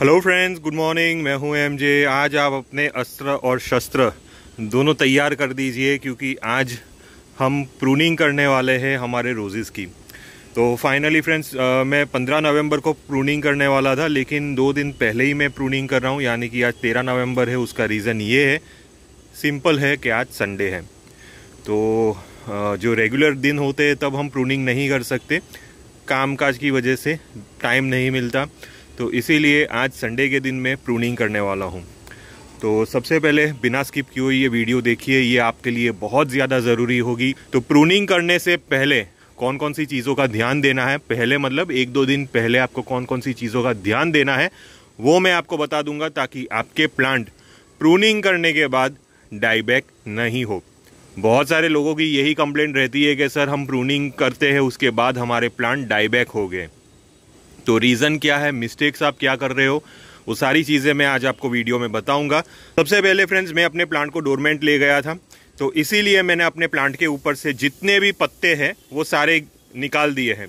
hello friends good morning मैं हूं MJ आज आप अपने अस्त्र और शस्त्र दोनों तैयार कर दीजिए क्योंकि आज हम प्रूनिंग करने वाले हैं हमारे रोज़ेज़ की तो फाइनली फ्रेंड्स मैं 15 नवंबर को प्रूनिंग करने वाला था लेकिन दो दिन पहले ही मैं प्रूनिंग कर रहा हूं यानी कि आज 13 नवंबर है उसका रीज़न ये है सिंपल है कि आज संडे है तो जो रेगुलर दिन होते हैं तब हम प्रूनिंग नहीं कर सकते काम की वजह से टाइम नहीं मिलता तो इसीलिए आज संडे के दिन मैं प्रूनिंग करने वाला हूँ तो सबसे पहले बिना स्किप किए ये वीडियो देखिए ये आपके लिए बहुत ज़्यादा ज़रूरी होगी तो प्रूनिंग करने से पहले कौन कौन सी चीज़ों का ध्यान देना है पहले मतलब एक दो दिन पहले आपको कौन कौन सी चीज़ों का ध्यान देना है वो मैं आपको बता दूंगा ताकि आपके प्लांट प्रूनिंग करने के बाद डाईबैक नहीं हो बहुत सारे लोगों की यही कंप्लेंट रहती है कि सर हम प्रूनिंग करते हैं उसके बाद हमारे प्लांट डाईबैक हो गए तो रीज़न क्या है मिस्टेक्स आप क्या कर रहे हो वो सारी चीज़ें मैं आज आपको वीडियो में बताऊंगा सबसे पहले फ्रेंड्स मैं अपने प्लांट को डोरमेंट ले गया था तो इसीलिए मैंने अपने प्लांट के ऊपर से जितने भी पत्ते हैं वो सारे निकाल दिए हैं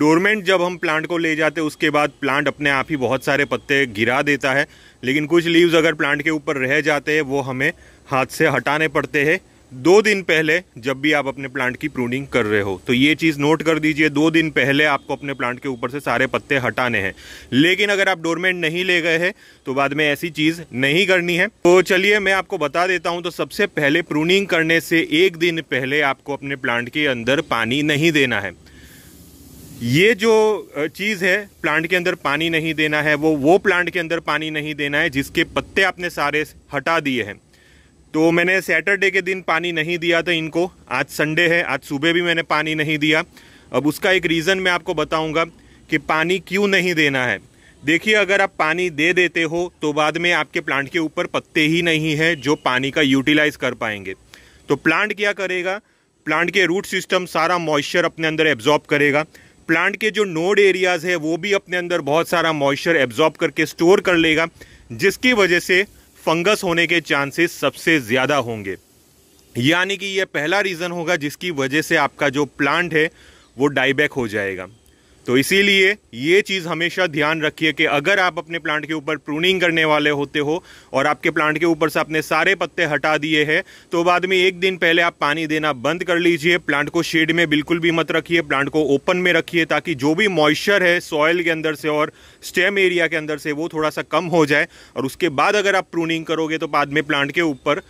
डोरमेंट जब हम प्लांट को ले जाते उसके बाद प्लांट अपने आप ही बहुत सारे पत्ते गिरा देता है लेकिन कुछ लीव्स अगर प्लांट के ऊपर रह जाते हैं वो हमें हाथ से हटाने पड़ते हैं दो दिन पहले जब भी आप अपने प्लांट की प्रूनिंग कर रहे हो तो ये चीज़ नोट कर दीजिए दो दिन पहले आपको अपने प्लांट के ऊपर से सारे पत्ते हटाने हैं लेकिन अगर आप डोरमेंट नहीं ले गए हैं तो बाद में ऐसी चीज़ नहीं करनी है तो चलिए मैं आपको बता देता हूँ तो सबसे पहले प्रूनिंग करने से एक दिन पहले आपको अपने प्लांट के अंदर पानी नहीं देना है ये जो चीज़ है प्लांट के अंदर पानी नहीं देना है वो वो प्लांट के अंदर पानी नहीं देना है जिसके पत्ते आपने सारे हटा दिए हैं तो मैंने सैटरडे के दिन पानी नहीं दिया था इनको आज संडे है आज सुबह भी मैंने पानी नहीं दिया अब उसका एक रीज़न मैं आपको बताऊंगा कि पानी क्यों नहीं देना है देखिए अगर आप पानी दे देते हो तो बाद में आपके प्लांट के ऊपर पत्ते ही नहीं है जो पानी का यूटिलाइज कर पाएंगे तो प्लांट क्या करेगा प्लांट के रूट सिस्टम सारा मॉइस्चर अपने अंदर एब्जॉर्ब करेगा प्लांट के जो नोड एरियाज़ है वो भी अपने अंदर बहुत सारा मॉइस्चर एब्जॉर्ब करके स्टोर कर लेगा जिसकी वजह से फंगस होने के चांसेस सबसे ज़्यादा होंगे यानी कि यह पहला रीज़न होगा जिसकी वजह से आपका जो प्लांट है वो डाईबैक हो जाएगा तो इसीलिए ये चीज़ हमेशा ध्यान रखिए कि अगर आप अपने प्लांट के ऊपर प्रूनिंग करने वाले होते हो और आपके प्लांट के ऊपर से आपने सारे पत्ते हटा दिए हैं तो बाद में एक दिन पहले आप पानी देना बंद कर लीजिए प्लांट को शेड में बिल्कुल भी मत रखिए प्लांट को ओपन में रखिए ताकि जो भी मॉइस्चर है सॉयल के अंदर से और स्टेम एरिया के अंदर से वो थोड़ा सा कम हो जाए और उसके बाद अगर आप प्रूनिंग करोगे तो बाद में प्लांट के ऊपर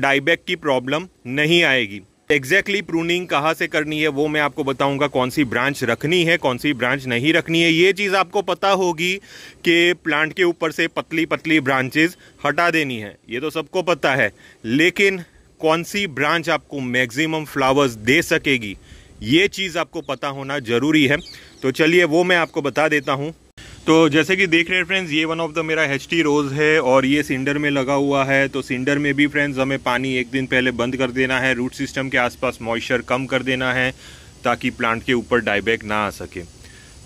डाईबैक की प्रॉब्लम नहीं आएगी एग्जैक्टली exactly प्रूनिंग कहाँ से करनी है वो मैं आपको बताऊंगा कौन सी ब्रांच रखनी है कौन सी ब्रांच नहीं रखनी है ये चीज़ आपको पता होगी कि प्लांट के ऊपर से पतली पतली ब्रांचेस हटा देनी है ये तो सबको पता है लेकिन कौन सी ब्रांच आपको मैक्सिमम फ्लावर्स दे सकेगी ये चीज़ आपको पता होना ज़रूरी है तो चलिए वो मैं आपको बता देता हूँ तो जैसे कि देख रहे हैं फ्रेंड्स ये वन ऑफ द मेरा एच टी रोज़ है और ये सिंडर में लगा हुआ है तो सिंडर में भी फ्रेंड्स हमें पानी एक दिन पहले बंद कर देना है रूट सिस्टम के आसपास मॉइस्चर कम कर देना है ताकि प्लांट के ऊपर डाईबैक ना आ सके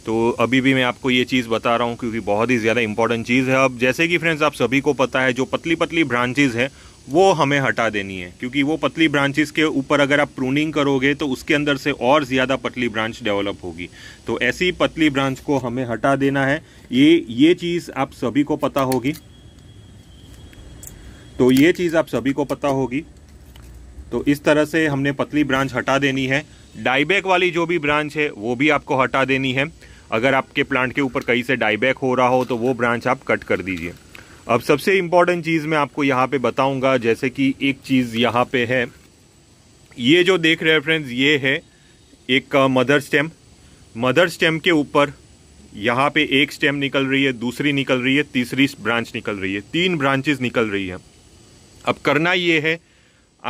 तो अभी भी मैं आपको ये चीज़ बता रहा हूँ क्योंकि बहुत ही ज़्यादा इंपॉर्टेंट चीज़ है अब जैसे कि फ्रेंड्स आप सभी को पता है जो पतली पतली ब्रांचेज़ हैं वो हमें हटा देनी है क्योंकि वो पतली ब्रांचेस के ऊपर अगर आप प्रूनिंग करोगे तो उसके अंदर से और ज़्यादा पतली ब्रांच डेवलप होगी तो ऐसी पतली ब्रांच को हमें हटा देना है ये ये चीज़ आप सभी को पता होगी तो ये चीज़ आप सभी को पता होगी तो इस तरह से हमने पतली ब्रांच हटा देनी है डाईबैक वाली जो भी ब्रांच है वो भी आपको हटा देनी है अगर आपके प्लांट के ऊपर कहीं से डाईबैक हो रहा हो तो वो ब्रांच आप कट कर दीजिए अब सबसे इम्पॉर्टेंट चीज़ मैं आपको यहाँ पे बताऊंगा जैसे कि एक चीज़ यहाँ पे है ये जो देख रहे हैं फ्रेंड्स ये है एक मदर स्टेम मदर स्टेम के ऊपर यहाँ पे एक स्टेम निकल रही है दूसरी निकल रही है तीसरी ब्रांच निकल रही है तीन ब्रांचेज निकल रही है अब करना ये है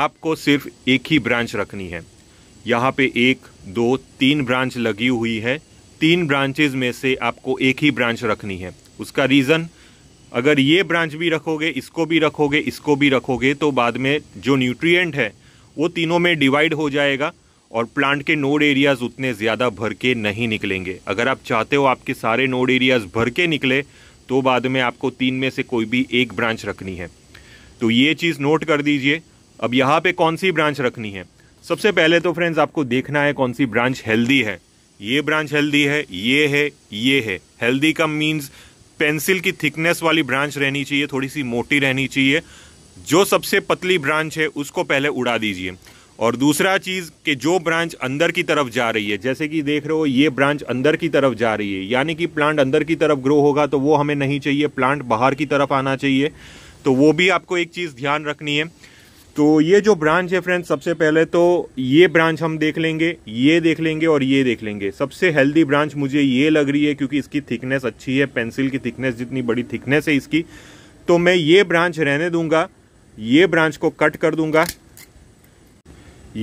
आपको सिर्फ एक ही ब्रांच रखनी है यहाँ पे एक दो तीन ब्रांच लगी हुई है तीन ब्रांचेज में से आपको एक ही ब्रांच रखनी है उसका रीज़न अगर ये ब्रांच भी रखोगे इसको भी रखोगे इसको भी रखोगे तो बाद में जो न्यूट्रिएंट है वो तीनों में डिवाइड हो जाएगा और प्लांट के नोड एरियाज उतने ज़्यादा भर के नहीं निकलेंगे अगर आप चाहते हो आपके सारे नोड एरियाज भर के निकले तो बाद में आपको तीन में से कोई भी एक ब्रांच रखनी है तो ये चीज़ नोट कर दीजिए अब यहाँ पे कौन सी ब्रांच रखनी है सबसे पहले तो फ्रेंड्स आपको देखना है कौन सी ब्रांच हेल्दी है ये ब्रांच हेल्दी है ये है ये है हेल्दी का मीन्स पेंसिल की थिकनेस वाली ब्रांच रहनी चाहिए थोड़ी सी मोटी रहनी चाहिए जो सबसे पतली ब्रांच है उसको पहले उड़ा दीजिए और दूसरा चीज़ कि जो ब्रांच अंदर की तरफ जा रही है जैसे कि देख रहे हो ये ब्रांच अंदर की तरफ जा रही है यानी कि प्लांट अंदर की तरफ ग्रो होगा तो वो हमें नहीं चाहिए प्लांट बाहर की तरफ आना चाहिए तो वो भी आपको एक चीज़ ध्यान रखनी है तो ये जो ब्रांच है फ्रेंड्स सबसे पहले तो ये ब्रांच हम देख लेंगे ये देख लेंगे और ये देख लेंगे सबसे हेल्दी ब्रांच मुझे ये लग रही है क्योंकि इसकी थिकनेस अच्छी है पेंसिल की थिकनेस जितनी बड़ी थिकनेस है इसकी तो मैं ये ब्रांच रहने दूंगा ये ब्रांच को कट कर दूंगा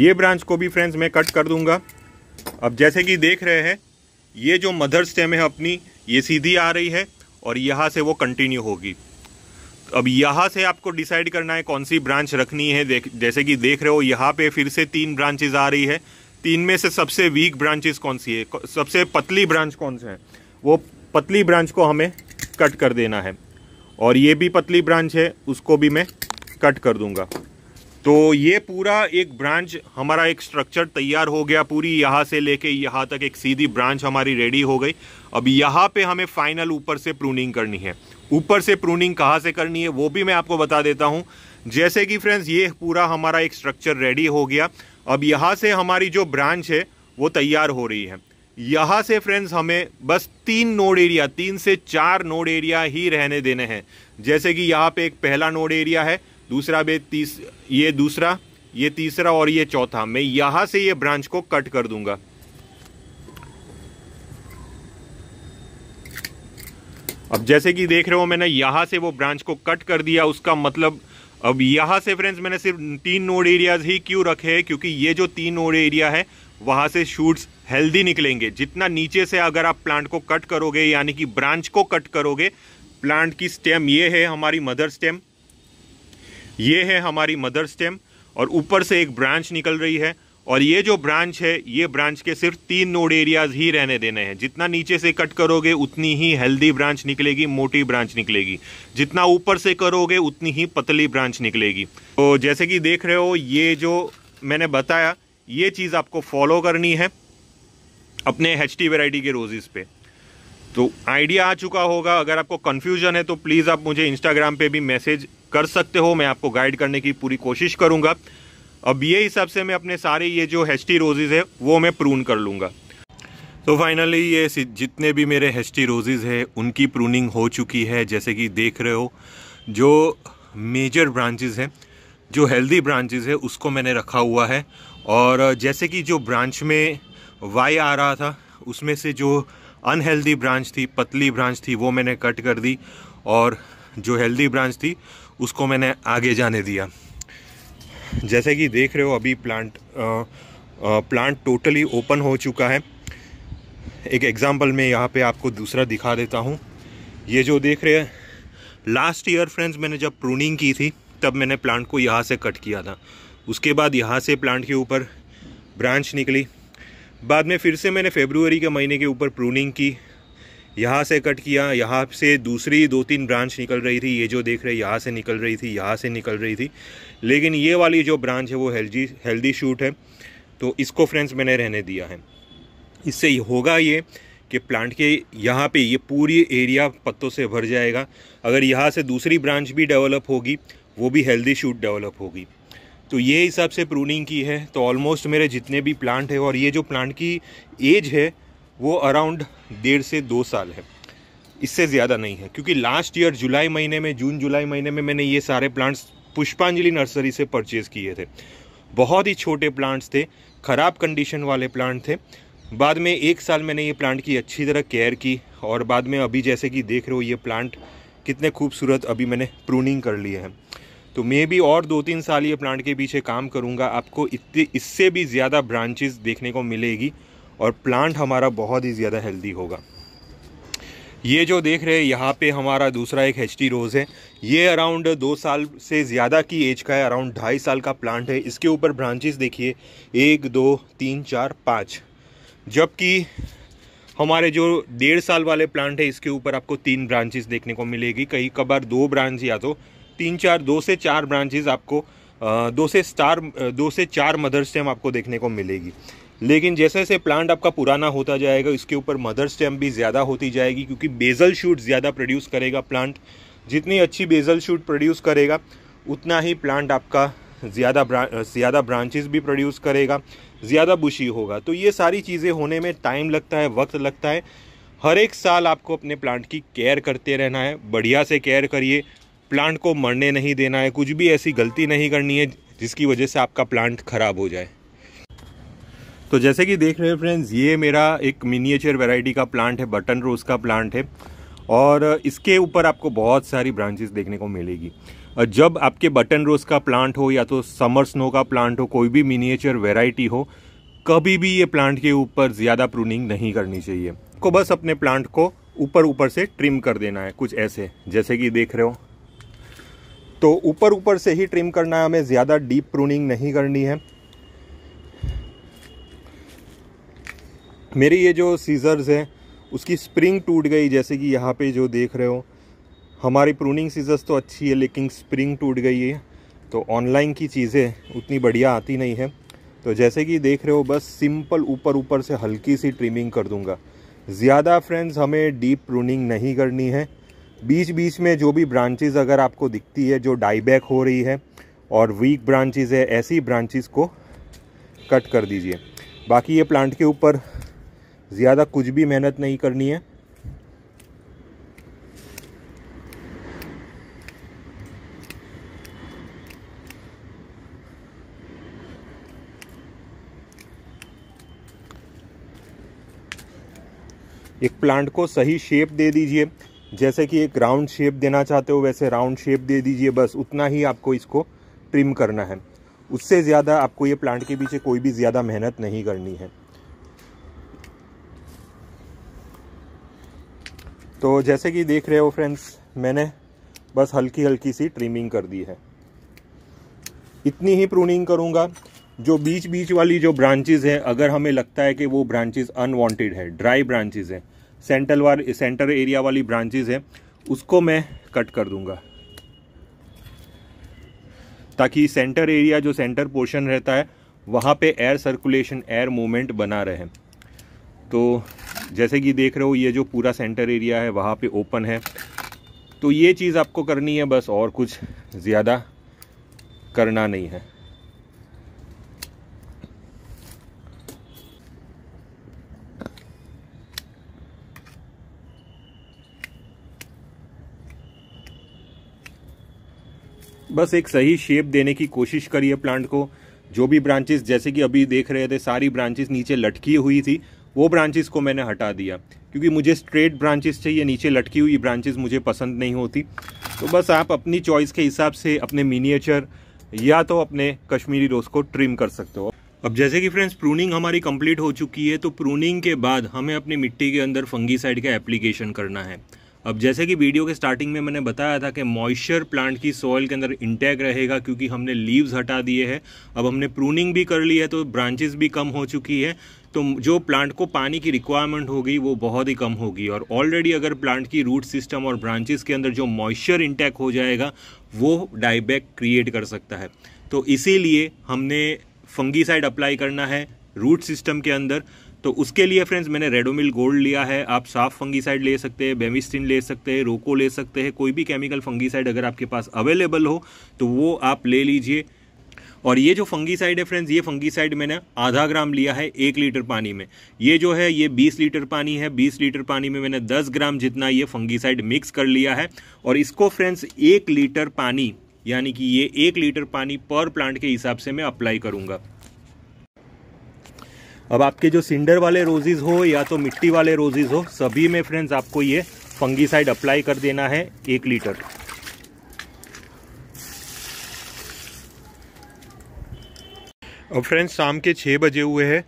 ये ब्रांच को भी फ्रेंड्स मैं कट कर दूंगा अब जैसे कि देख रहे हैं ये जो मदर स्टेम है अपनी ये सीधी आ रही है और यहाँ से वो कंटिन्यू होगी अब यहाँ से आपको डिसाइड करना है कौन सी ब्रांच रखनी है देख जैसे कि देख रहे हो यहाँ पे फिर से तीन ब्रांचेज आ रही है तीन में से सबसे वीक ब्रांचेज कौन सी है सबसे पतली ब्रांच कौन से है वो पतली ब्रांच को हमें कट कर देना है और ये भी पतली ब्रांच है उसको भी मैं कट कर दूंगा तो ये पूरा एक ब्रांच हमारा एक स्ट्रक्चर तैयार हो गया पूरी यहाँ से लेके यहाँ तक एक सीधी ब्रांच हमारी रेडी हो गई अब यहाँ पे हमें फाइनल ऊपर से प्रूनिंग करनी है ऊपर से प्रूनिंग कहाँ से करनी है वो भी मैं आपको बता देता हूँ जैसे कि फ्रेंड्स ये पूरा हमारा एक स्ट्रक्चर रेडी हो गया अब यहाँ से हमारी जो ब्रांच है वो तैयार हो रही है यहाँ से फ्रेंड्स हमें बस तीन नोड एरिया तीन से चार नोड एरिया ही रहने देने हैं जैसे कि यहाँ पे एक पहला नोड एरिया है दूसरा बे तीस ये दूसरा ये तीसरा और ये चौथा मैं यहाँ से ये ब्रांच को कट कर दूंगा अब जैसे कि देख रहे हो मैंने यहाँ से वो ब्रांच को कट कर दिया उसका मतलब अब यहाँ से फ्रेंड्स मैंने सिर्फ तीन नोड एरियाज ही क्यों रखे हैं क्योंकि ये जो तीन नोड एरिया है वहाँ से शूट्स हेल्दी निकलेंगे जितना नीचे से अगर आप प्लांट को कट करोगे यानी कि ब्रांच को कट करोगे प्लांट की स्टेम ये है हमारी मदर स्टेम ये है हमारी मदर स्टेम और ऊपर से एक ब्रांच निकल रही है और ये जो ब्रांच है ये ब्रांच के सिर्फ तीन नोड एरियाज ही रहने देने हैं जितना नीचे से कट करोगे उतनी ही हेल्दी ब्रांच निकलेगी मोटी ब्रांच निकलेगी जितना ऊपर से करोगे उतनी ही पतली ब्रांच निकलेगी तो जैसे कि देख रहे हो ये जो मैंने बताया ये चीज़ आपको फॉलो करनी है अपने एच टी वेराइटी के रोजेज़ पे तो आइडिया आ चुका होगा अगर आपको कन्फ्यूजन है तो प्लीज़ आप मुझे इंस्टाग्राम पे भी मैसेज कर सकते हो मैं आपको गाइड करने की पूरी कोशिश करूँगा अब ये हिसाब से मैं अपने सारे ये जो हेस्टी रोजेज़ है वो मैं प्रून कर लूँगा तो फाइनली ये जितने भी मेरे हेस्टी रोजेज़ हैं उनकी प्रूनिंग हो चुकी है जैसे कि देख रहे हो जो मेजर ब्रांचेज़ हैं जो हेल्दी ब्रांचेज़ है उसको मैंने रखा हुआ है और जैसे कि जो ब्रांच में वाई आ रहा था उसमें से जो अनहेल्दी ब्रांच थी पतली ब्रांच थी वो मैंने कट कर दी और जो हेल्दी ब्रांच थी उसको मैंने आगे जाने दिया जैसे कि देख रहे हो अभी प्लांट प्लांट टोटली ओपन हो चुका है एक एग्ज़ाम्पल मैं यहाँ पे आपको दूसरा दिखा देता हूँ ये जो देख रहे हैं लास्ट ईयर फ्रेंड्स मैंने जब प्रूनिंग की थी तब मैंने प्लांट को यहाँ से कट किया था उसके बाद यहाँ से प्लांट के ऊपर ब्रांच निकली बाद में फिर से मैंने फेब्रुवरी के महीने के ऊपर प्रूनिंग की यहाँ से कट किया यहाँ से दूसरी दो तीन ब्रांच निकल रही थी ये जो देख रहे यहाँ से निकल रही थी यहाँ से निकल रही थी लेकिन ये वाली जो ब्रांच है वो हेल्दी हेल्दी शूट है तो इसको फ्रेंड्स मैंने रहने दिया है इससे होगा ये कि प्लांट के यहाँ पे ये पूरी एरिया पत्तों से भर जाएगा अगर यहाँ से दूसरी ब्रांच भी डेवलप होगी वो भी हेल्दी शूट डेवलप होगी तो ये हिसाब से प्रूनिंग की है तो ऑलमोस्ट मेरे जितने भी प्लांट है और ये जो प्लांट की एज है वो अराउंड डेढ़ से दो साल है इससे ज़्यादा नहीं है क्योंकि लास्ट ईयर जुलाई महीने में जून जुलाई महीने में मैंने ये सारे प्लांट्स पुष्पांजलि नर्सरी से परचेज़ किए थे बहुत ही छोटे प्लांट्स थे ख़राब कंडीशन वाले प्लांट थे बाद में एक साल मैंने ये प्लांट की अच्छी तरह केयर की और बाद में अभी जैसे कि देख रहे हो ये प्लांट कितने खूबसूरत अभी मैंने प्रूनिंग कर लिए हैं तो मैं भी और दो तीन साल ये प्लांट के पीछे काम करूँगा आपको इतने इससे भी ज़्यादा ब्रांचेज देखने को मिलेगी और प्लांट हमारा बहुत ही ज़्यादा हेल्दी होगा ये जो देख रहे हैं यहाँ पे हमारा दूसरा एक एच टी रोज़ है ये अराउंड दो साल से ज़्यादा की एज का है अराउंड ढाई साल का प्लांट है इसके ऊपर ब्रांचेस देखिए एक दो तीन चार पाँच जबकि हमारे जो डेढ़ साल वाले प्लांट है इसके ऊपर आपको तीन ब्रांचेस देखने को मिलेगी कहीं कबार दो ब्रांच या तो तीन चार दो से चार ब्रांचेज आपको दो से स्टार दो से चार से हम आपको देखने को मिलेगी लेकिन जैसे जैसे प्लांट आपका पुराना होता जाएगा इसके ऊपर मदर स्टेम भी ज़्यादा होती जाएगी क्योंकि बेजल शूट ज़्यादा प्रोड्यूस करेगा प्लांट जितनी अच्छी बेजल शूट प्रोड्यूस करेगा उतना ही प्लांट आपका ज़्यादा ज़्यादा ब्रांचेस भी प्रोड्यूस करेगा ज़्यादा बुशी होगा तो ये सारी चीज़ें होने में टाइम लगता है वक्त लगता है हर एक साल आपको अपने प्लांट की केयर करते रहना है बढ़िया से केयर करिए प्लांट को मरने नहीं देना है कुछ भी ऐसी गलती नहीं करनी है जिसकी वजह से आपका प्लांट ख़राब हो जाए तो जैसे कि देख रहे हैं फ्रेंड्स ये मेरा एक मिनिएचर वेराइटी का प्लांट है बटन रोज़ का प्लांट है और इसके ऊपर आपको बहुत सारी ब्रांचेस देखने को मिलेगी जब आपके बटन रोज़ का प्लांट हो या तो समर स्नो का प्लांट हो कोई भी मिनिएचर वेराइटी हो कभी भी ये प्लांट के ऊपर ज़्यादा प्रूनिंग नहीं करनी चाहिए को बस अपने प्लांट को ऊपर ऊपर से ट्रिम कर देना है कुछ ऐसे जैसे कि देख रहे हो तो ऊपर ऊपर से ही ट्रिम करना है हमें ज़्यादा डीप प्रूनिंग नहीं करनी है मेरी ये जो सीज़र्स हैं उसकी स्प्रिंग टूट गई जैसे कि यहाँ पे जो देख रहे हो हमारी प्रूनिंग सीजर्स तो अच्छी है लेकिन स्प्रिंग टूट गई है तो ऑनलाइन की चीज़ें उतनी बढ़िया आती नहीं है तो जैसे कि देख रहे हो बस सिंपल ऊपर ऊपर से हल्की सी ट्रिमिंग कर दूंगा ज़्यादा फ्रेंड्स हमें डीप प्रूनिंग नहीं करनी है बीच बीच में जो भी ब्रांचेज अगर आपको दिखती है जो डाईबैक हो रही है और वीक ब्रांचेज है ऐसी ब्रांचेज को कट कर दीजिए बाकी ये प्लांट के ऊपर ज़्यादा कुछ भी मेहनत नहीं करनी है एक प्लांट को सही शेप दे दीजिए जैसे कि एक राउंड शेप देना चाहते हो वैसे राउंड शेप दे दीजिए बस उतना ही आपको इसको ट्रिम करना है उससे ज़्यादा आपको ये प्लांट के पीछे कोई भी ज़्यादा मेहनत नहीं करनी है तो जैसे कि देख रहे हो फ्रेंड्स मैंने बस हल्की हल्की सी ट्रिमिंग कर दी है इतनी ही प्रूनिंग करूँगा जो बीच बीच वाली जो ब्रांचेज हैं अगर हमें लगता है कि वो ब्रांचेज अनवांटेड है ड्राई ब्रांचेज हैं सेंटर वार सेंटर एरिया वाली ब्रांचेज हैं उसको मैं कट कर दूंगा ताकि सेंटर एरिया जो सेंटर पोर्शन रहता है वहाँ पे एयर सर्कुलेशन एयर मूवमेंट बना रहे तो जैसे कि देख रहे हो ये जो पूरा सेंटर एरिया है वहाँ पे ओपन है तो ये चीज़ आपको करनी है बस और कुछ ज़्यादा करना नहीं है बस एक सही शेप देने की कोशिश करिए प्लांट को जो भी ब्रांचेस जैसे कि अभी देख रहे थे सारी ब्रांचेस नीचे लटकी हुई थी वो ब्रांचेस को मैंने हटा दिया क्योंकि मुझे स्ट्रेट ब्रांचेस चाहिए नीचे लटकी हुई ब्रांचेस मुझे पसंद नहीं होती तो बस आप अपनी चॉइस के हिसाब से अपने मिनिएचर या तो अपने कश्मीरी रोज़ को ट्रिम कर सकते हो अब जैसे कि फ्रेंड्स प्रूनिंग हमारी कंप्लीट हो चुकी है तो प्रूनिंग के बाद हमें अपनी मिट्टी के अंदर फंगीसाइड का एप्लीकेशन करना है अब जैसे कि वीडियो के स्टार्टिंग में मैंने बताया था कि मॉइस्चर प्लांट की सॉइल के अंदर इंटैक रहेगा क्योंकि हमने लीव्स हटा दिए हैं अब हमने प्रूनिंग भी कर ली है तो ब्रांचेस भी कम हो चुकी है तो जो प्लांट को पानी की रिक्वायरमेंट होगी वो बहुत ही कम होगी और ऑलरेडी अगर प्लांट की रूट सिस्टम और ब्रांचेस के अंदर जो मॉइस्चर इंटैक हो जाएगा वो डाइबैक क्रिएट कर सकता है तो इसीलिए हमने फंगीसाइड अप्लाई करना है रूट सिस्टम के अंदर तो उसके लिए फ्रेंड्स मैंने रेडोमिल गोल्ड लिया है आप साफ फंगीसाइड ले सकते हैं बेमिस्टिन ले सकते हैं रोको ले सकते हैं कोई भी केमिकल फंगीसाइड अगर आपके पास अवेलेबल हो तो वो आप ले लीजिए और ये जो फंगीसाइड है फ्रेंड्स ये फंगीसाइड मैंने आधा ग्राम लिया है एक लीटर पानी में ये जो है ये 20 लीटर पानी है 20 लीटर पानी में मैंने 10 ग्राम जितना ये फंगीसाइड मिक्स कर लिया है और इसको फ्रेंड्स एक लीटर पानी यानी कि ये एक लीटर पानी पर प्लांट के हिसाब से मैं अप्लाई करूँगा अब आपके जो सिंडर वाले रोजेज़ हो या तो मिट्टी वाले रोजेज़ हो सभी में फ्रेंड्स आपको ये फंगीसाइड अप्लाई कर देना है एक लीटर और फ्रेंड्स शाम के छः बजे हुए हैं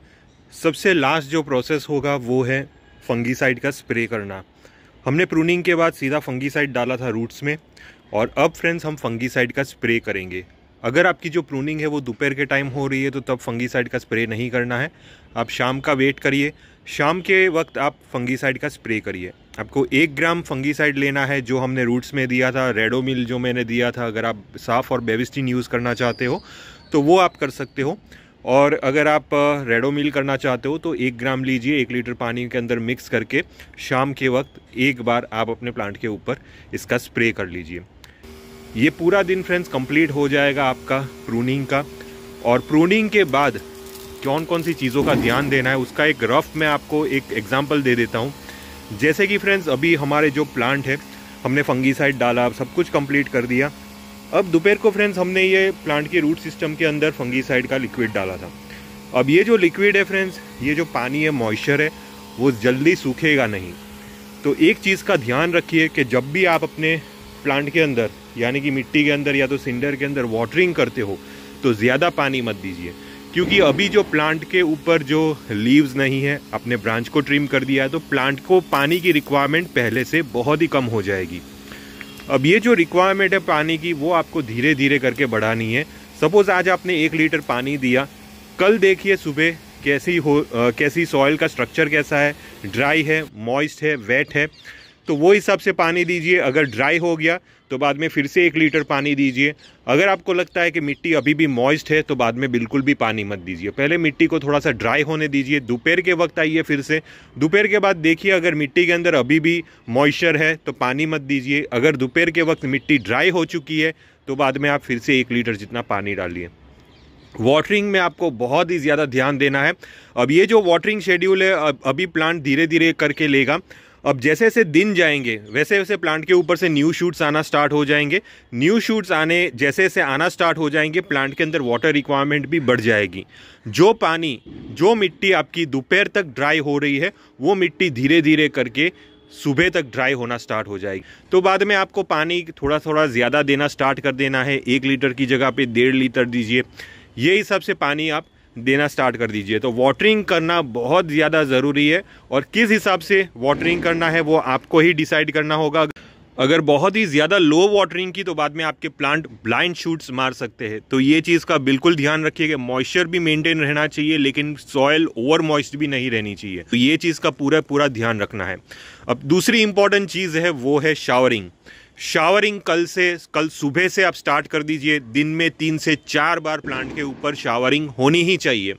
सबसे लास्ट जो प्रोसेस होगा वो है फंगीसाइड का स्प्रे करना हमने प्रूनिंग के बाद सीधा फंगीसाइड डाला था रूट्स में और अब फ्रेंड्स हम फंगीसाइड का स्प्रे करेंगे अगर आपकी जो प्रूनिंग है वो दोपहर के टाइम हो रही है तो तब फंगीसाइड का स्प्रे नहीं करना है आप शाम का वेट करिए शाम के वक्त आप फंगीसाइड का स्प्रे करिए आपको एक ग्राम फंगीसाइड लेना है जो हमने रूट्स में दिया था रेडोमिल जो मैंने दिया था अगर आप साफ़ और बेविस्टिन यूज़ करना चाहते हो तो वो आप कर सकते हो और अगर आप रेडो मील करना चाहते हो तो एक ग्राम लीजिए एक लीटर पानी के अंदर मिक्स करके शाम के वक्त एक बार आप अपने प्लांट के ऊपर इसका स्प्रे कर लीजिए ये पूरा दिन फ्रेंड्स कंप्लीट हो जाएगा आपका प्रूनिंग का और प्रूनिंग के बाद कौन कौन सी चीज़ों का ध्यान देना है उसका एक रफ मैं आपको एक एग्जाम्पल दे देता हूँ जैसे कि फ्रेंड्स अभी हमारे जो प्लांट है हमने फंगीसाइड डाला सब कुछ कंप्लीट कर दिया अब दोपहर को फ्रेंड्स हमने ये प्लांट के रूट सिस्टम के अंदर फंगीसाइड का लिक्विड डाला था अब ये जो लिक्विड है फ्रेंड्स ये जो पानी है मॉइस्चर है वो जल्दी सूखेगा नहीं तो एक चीज़ का ध्यान रखिए कि जब भी आप अपने प्लांट के अंदर यानी कि मिट्टी के अंदर या तो सिंडर के अंदर वाटरिंग करते हो तो ज़्यादा पानी मत दीजिए क्योंकि अभी जो प्लांट के ऊपर जो लीव्स नहीं है अपने ब्रांच को ट्रिम कर दिया है तो प्लांट को पानी की रिक्वायरमेंट पहले से बहुत ही कम हो जाएगी अब ये जो रिक्वायरमेंट है पानी की वो आपको धीरे धीरे करके बढ़ानी है सपोज़ आज आपने एक लीटर पानी दिया कल देखिए सुबह कैसी हो आ, कैसी सॉइल का स्ट्रक्चर कैसा है ड्राई है मॉइस्ट है वेट है तो वो हिसाब से पानी दीजिए अगर ड्राई हो गया तो बाद में फिर से एक लीटर पानी दीजिए अगर आपको लगता है कि मिट्टी अभी भी मॉइस्ट है तो बाद में बिल्कुल भी पानी मत दीजिए पहले मिट्टी को थोड़ा सा ड्राई होने दीजिए दोपहर के वक्त आइए फिर से दोपहर के बाद देखिए अगर मिट्टी के अंदर अभी भी मॉइस्चर है तो पानी मत दीजिए अगर दोपहर के वक्त मिट्टी ड्राई हो चुकी है तो बाद में आप फिर से एक लीटर जितना पानी डालिए वाटरिंग में आपको बहुत ही ज़्यादा ध्यान देना है अब ये जो वाटरिंग शेड्यूल है अभी प्लांट धीरे धीरे करके लेगा अब जैसे जैसे दिन जाएंगे वैसे वैसे प्लांट के ऊपर से न्यू शूट्स आना स्टार्ट हो जाएंगे न्यू शूट्स आने जैसे जैसे आना स्टार्ट हो जाएंगे प्लांट के अंदर वाटर रिक्वायरमेंट भी बढ़ जाएगी जो पानी जो मिट्टी आपकी दोपहर तक ड्राई हो रही है वो मिट्टी धीरे धीरे करके सुबह तक ड्राई होना स्टार्ट हो जाएगी तो बाद में आपको पानी थोड़ा थोड़ा ज़्यादा देना स्टार्ट कर देना है एक लीटर की जगह पर डेढ़ लीटर दीजिए ये हिसाब से पानी आप देना स्टार्ट कर दीजिए तो वाटरिंग करना बहुत ज़्यादा ज़रूरी है और किस हिसाब से वाटरिंग करना है वो आपको ही डिसाइड करना होगा अगर बहुत ही ज़्यादा लो वाटरिंग की तो बाद में आपके प्लांट ब्लाइंड शूट्स मार सकते हैं तो ये चीज़ का बिल्कुल ध्यान रखिएगा मॉइस्चर भी मेंटेन रहना चाहिए लेकिन सॉयल ओवर मॉइस्ट भी नहीं रहनी चाहिए तो ये चीज़ का पूरा पूरा ध्यान रखना है अब दूसरी इंपॉर्टेंट चीज़ है वो है शावरिंग शावरिंग कल से कल सुबह से आप स्टार्ट कर दीजिए दिन में तीन से चार बार प्लांट के ऊपर शावरिंग होनी ही चाहिए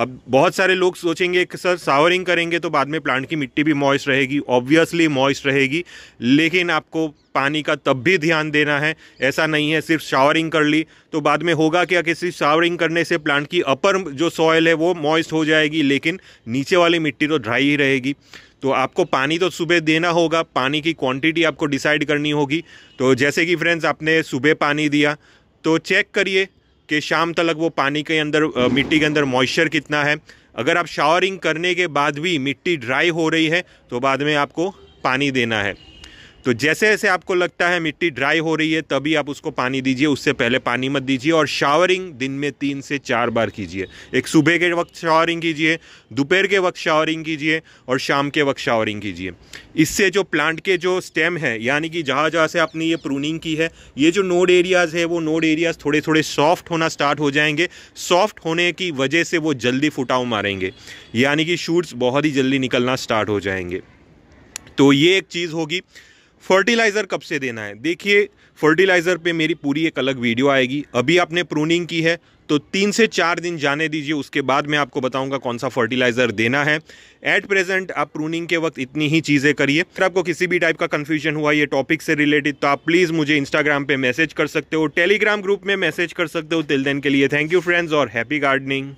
अब बहुत सारे लोग सोचेंगे कि सर शावरिंग करेंगे तो बाद में प्लांट की मिट्टी भी मॉइस्ट रहेगी ऑब्वियसली मॉइस्ट रहेगी लेकिन आपको पानी का तब भी ध्यान देना है ऐसा नहीं है सिर्फ शावरिंग कर ली तो बाद में होगा क्या कि सिर्फ शावरिंग करने से प्लांट की अपर जो सॉयल है वो मॉइस्ट हो जाएगी लेकिन नीचे वाली मिट्टी तो ड्राई ही रहेगी तो आपको पानी तो सुबह देना होगा पानी की क्वांटिटी आपको डिसाइड करनी होगी तो जैसे कि फ्रेंड्स आपने सुबह पानी दिया तो चेक करिए कि शाम तक वो पानी के अंदर मिट्टी के अंदर मॉइस्चर कितना है अगर आप शावरिंग करने के बाद भी मिट्टी ड्राई हो रही है तो बाद में आपको पानी देना है तो जैसे जैसे आपको लगता है मिट्टी ड्राई हो रही है तभी आप उसको पानी दीजिए उससे पहले पानी मत दीजिए और शावरिंग दिन में तीन से चार बार कीजिए एक सुबह के वक्त शावरिंग कीजिए दोपहर के वक्त शावरिंग कीजिए और शाम के वक्त शावरिंग कीजिए इससे जो प्लांट के जो स्टेम है यानी कि जहाँ जहाँ से आपने ये प्रूनिंग की है ये जो नोड एरियाज़ है वो नोड एरियाज़ थोड़े थोड़े सॉफ्ट होना स्टार्ट हो जाएंगे सॉफ्ट होने की वजह से वो जल्दी फुटाव मारेंगे यानी कि शूट्स बहुत ही जल्दी निकलना स्टार्ट हो जाएंगे तो ये एक चीज़ होगी फर्टिलाइज़र कब से देना है देखिए फर्टिलाइज़र पे मेरी पूरी एक अलग वीडियो आएगी अभी आपने प्रूनिंग की है तो तीन से चार दिन जाने दीजिए उसके बाद मैं आपको बताऊंगा कौन सा फर्टिलाइज़र देना है एट प्रेजेंट आप प्रूनिंग के वक्त इतनी ही चीज़ें करिए अगर आपको किसी भी टाइप का कन्फ्यूजन हुआ ये टॉपिक से रिलेटेड तो आप प्लीज़ मुझे इंस्टाग्राम पर मैसेज कर सकते हो टेलीग्राम ग्रुप में मैसेज कर सकते हो तिल देन के लिए थैंक यू फ्रेंड्स और हैप्पी गार्डनिंग